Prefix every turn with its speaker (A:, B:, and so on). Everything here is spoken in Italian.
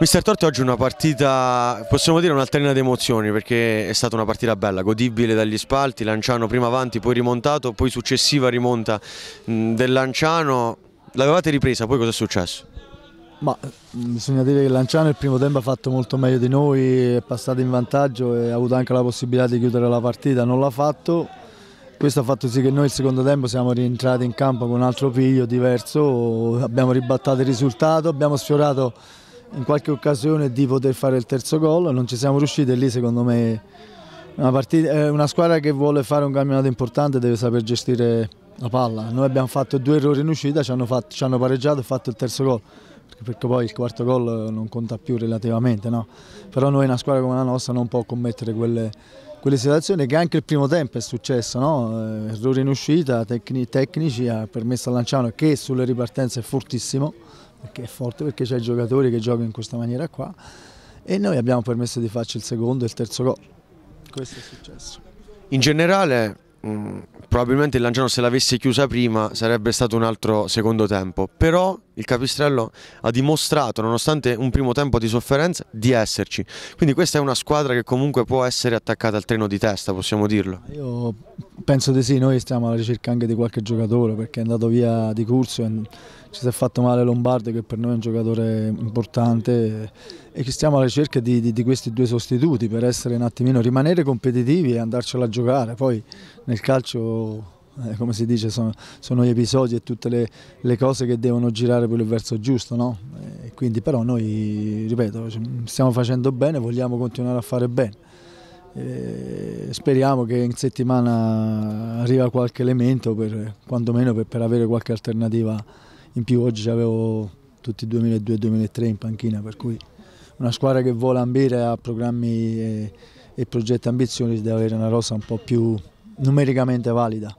A: Mister Torti oggi una partita, possiamo dire un'alterna di emozioni perché è stata una partita bella, godibile dagli spalti, Lanciano prima avanti, poi rimontato, poi successiva rimonta mm, del Lanciano, l'avevate ripresa, poi cosa è successo?
B: Ma mm, bisogna dire che Lanciano il primo tempo ha fatto molto meglio di noi, è passato in vantaggio e ha avuto anche la possibilità di chiudere la partita, non l'ha fatto. Questo ha fatto sì che noi il secondo tempo siamo rientrati in campo con un altro figlio diverso, abbiamo ribattato il risultato, abbiamo sfiorato in qualche occasione di poter fare il terzo gol, non ci siamo riusciti e lì secondo me una, partita, una squadra che vuole fare un campionato importante deve saper gestire la palla. Noi abbiamo fatto due errori in uscita, ci hanno, fatto, ci hanno pareggiato e fatto il terzo gol. Perché poi il quarto gol eh, non conta più relativamente, no? però noi una squadra come la nostra non può commettere quelle, quelle situazioni che anche il primo tempo è successo, no? Eh, errori in uscita, tecni, tecnici, ha permesso a Lanciano che sulle ripartenze è fortissimo, perché è forte perché c'è i giocatori che giocano in questa maniera qua e noi abbiamo permesso di farci il secondo e il terzo gol, questo è successo.
A: In generale Mm, probabilmente il Lanciano se l'avesse chiusa prima sarebbe stato un altro secondo tempo, però il Capistrello ha dimostrato, nonostante un primo tempo di sofferenza, di esserci. Quindi questa è una squadra che comunque può essere attaccata al treno di testa, possiamo dirlo.
B: Io Penso di sì, noi stiamo alla ricerca anche di qualche giocatore perché è andato via di corso ci si è fatto male Lombardi che per noi è un giocatore importante e che stiamo alla ricerca di, di, di, questi due sostituti per essere un attimino, rimanere competitivi e andarcela a giocare. Poi nel calcio, eh, come si dice, sono, sono, gli episodi e tutte le, le cose che devono girare per il verso giusto, no? Eh, quindi però noi, ripeto, stiamo facendo bene, vogliamo continuare a fare bene. E eh, speriamo che in settimana arriva qualche elemento, per, quantomeno per, per avere qualche alternativa in più. Oggi avevo tutti i 2002-2003 in panchina, per cui una squadra che vuole ambire a programmi e, e progetti ambiziosi deve avere una rosa un po' più numericamente valida.